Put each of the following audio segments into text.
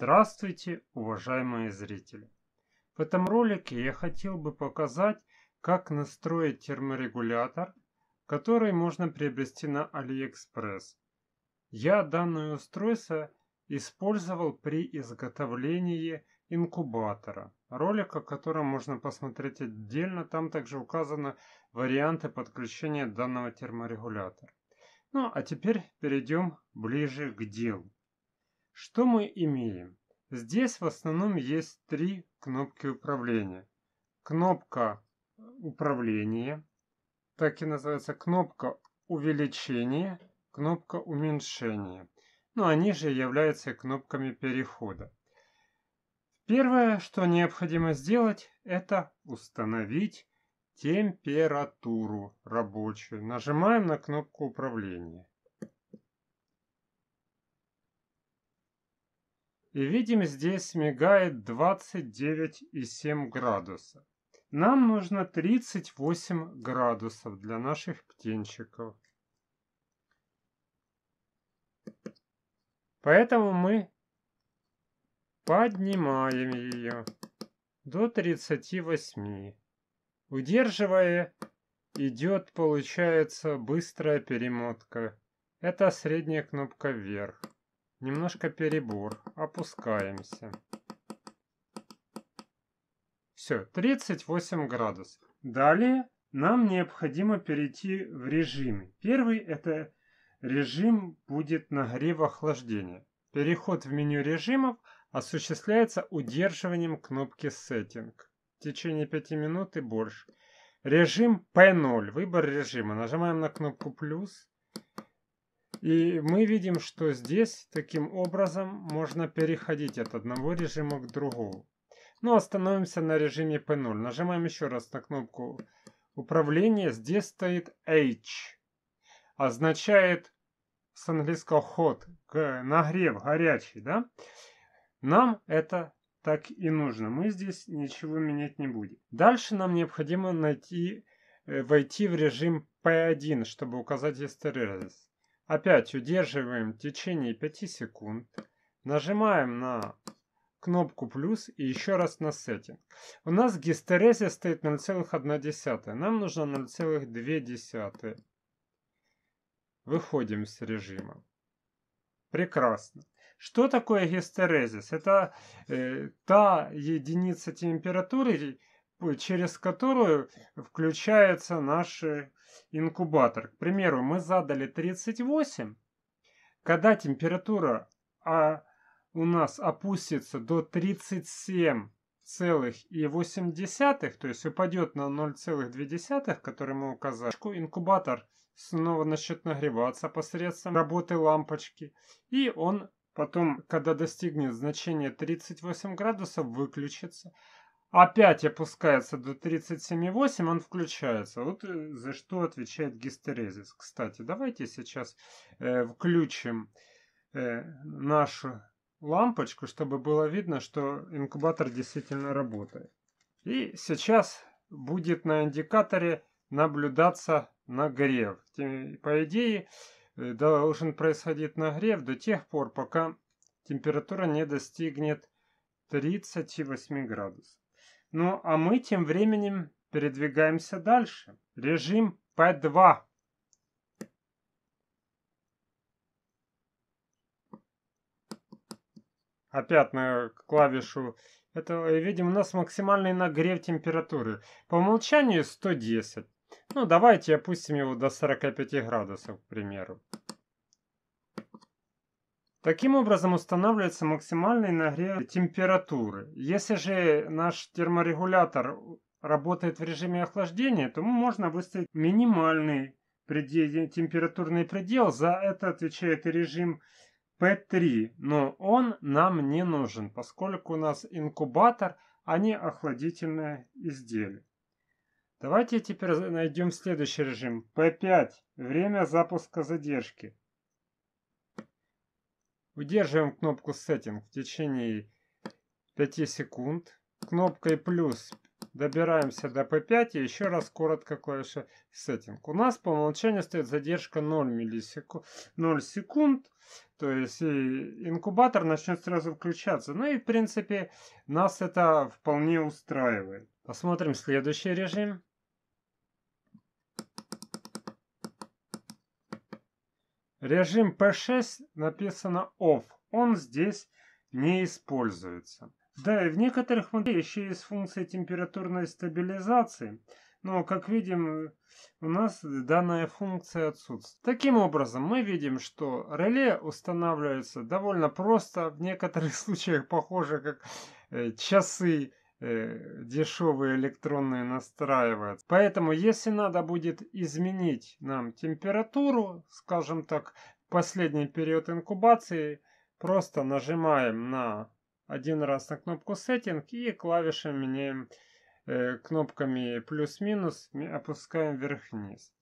Здравствуйте, уважаемые зрители! В этом ролике я хотел бы показать, как настроить терморегулятор, который можно приобрести на AliExpress. Я данное устройство использовал при изготовлении инкубатора, ролик о котором можно посмотреть отдельно, там также указаны варианты подключения данного терморегулятора. Ну а теперь перейдем ближе к делу. Что мы имеем? Здесь в основном есть три кнопки управления. Кнопка э, управления, так и называется кнопка увеличения, кнопка уменьшения. Но ну, они же являются кнопками перехода. Первое, что необходимо сделать, это установить температуру рабочую. Нажимаем на кнопку управления. И видим здесь мигает 29,7 градуса. Нам нужно 38 градусов для наших птенчиков. Поэтому мы поднимаем ее до 38. Удерживая, идет, получается, быстрая перемотка. Это средняя кнопка вверх. Немножко перебор. Опускаемся. Все, 38 градусов. Далее нам необходимо перейти в режимы. Первый это режим будет нагрева охлаждения. Переход в меню режимов осуществляется удерживанием кнопки Setting в течение 5 минут и больше. Режим P0. Выбор режима. Нажимаем на кнопку «плюс». И мы видим, что здесь таким образом можно переходить от одного режима к другому. Ну, остановимся на режиме P0. Нажимаем еще раз на кнопку управления. Здесь стоит H. Означает с английского ход, нагрев, горячий, да? Нам это так и нужно. Мы здесь ничего менять не будем. Дальше нам необходимо найти, э, войти в режим P1, чтобы указать hysteresis. Опять удерживаем в течение 5 секунд. Нажимаем на кнопку плюс и еще раз на сеттинг. У нас гистерезия стоит 0,1. Нам нужно 0,2. Выходим с режима. Прекрасно. Что такое гистерезис? Это э, та единица температуры, через которую включается наш э, инкубатор. К примеру, мы задали 38. Когда температура а, у нас опустится до 37 то есть упадет на 0,2, который мы указали. Инкубатор снова начнет нагреваться посредством работы лампочки. И он потом, когда достигнет значения 38 градусов, выключится опять опускается до 37,8, он включается. Вот э, за что отвечает гистерезис. Кстати, давайте сейчас э, включим э, нашу лампочку, чтобы было видно, что инкубатор действительно работает. И сейчас будет на индикаторе наблюдаться нагрев. По идее, э, должен происходить нагрев до тех пор, пока температура не достигнет 38 градусов. Ну а мы тем временем передвигаемся дальше. Режим P2. Опять на клавишу. Это, видим, у нас максимальный нагрев температуры. По умолчанию 110. Ну, давайте опустим его до 45 градусов, к примеру. Таким образом устанавливается максимальный нагрев температуры. Если же наш терморегулятор работает в режиме охлаждения, то можно выставить минимальный предел, температурный предел. За это отвечает режим P3, но он нам не нужен, поскольку у нас инкубатор, а не охладительное изделие. Давайте теперь найдем следующий режим P5, время запуска задержки. Удерживаем кнопку Setting в течение 5 секунд. Кнопкой плюс добираемся до P5 и еще раз коротко клавиша Setting. У нас по умолчанию стоит задержка 0, миллисекунд, 0 секунд. То есть э, инкубатор начнет сразу включаться. Ну и в принципе нас это вполне устраивает. Посмотрим следующий режим. Режим P6 написано off. Он здесь не используется. Да, и в некоторых моделях еще есть функция температурной стабилизации, но, как видим, у нас данная функция отсутствует. Таким образом, мы видим, что реле устанавливается довольно просто, в некоторых случаях похоже как э, часы Э, дешевые электронные настраивать. Поэтому, если надо будет изменить нам температуру, скажем так, последний период инкубации, просто нажимаем на один раз на кнопку Setting и клавишами, меняем э, кнопками плюс-минус, опускаем вверх-вниз.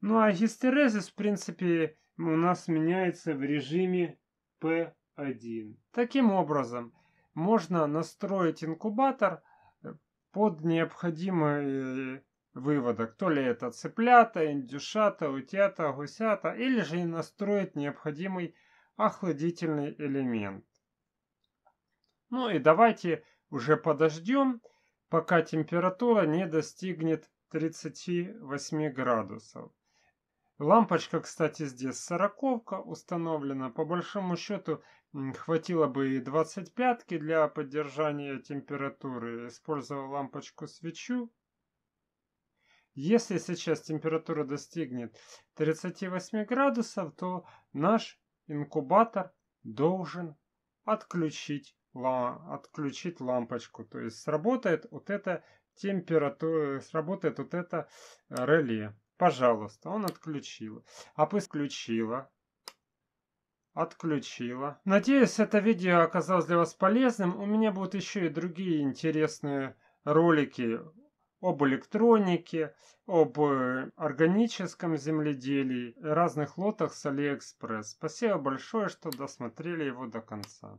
Ну а гистерезис, в принципе, у нас меняется в режиме P1. Таким образом, можно настроить инкубатор э, под необходимый э, выводок. То ли это цыплята, индюшата, утята, гусята, или же настроить необходимый охладительный элемент. Ну и давайте уже подождем, пока температура не достигнет 38 градусов. Лампочка, кстати, здесь сороковка установлена. По большому счету хватило бы и 25 для поддержания температуры. Использовал лампочку свечу. Если сейчас температура достигнет 38 градусов, то наш инкубатор должен отключить, отключить лампочку. То есть сработает вот это температура, сработает вот это э, реле. Пожалуйста, он отключил. А пусть включила. Отключила. Надеюсь, это видео оказалось для вас полезным. У меня будут еще и другие интересные ролики об электронике, об э, органическом земледелии, разных лотах с Алиэкспресс. Спасибо большое, что досмотрели его до конца.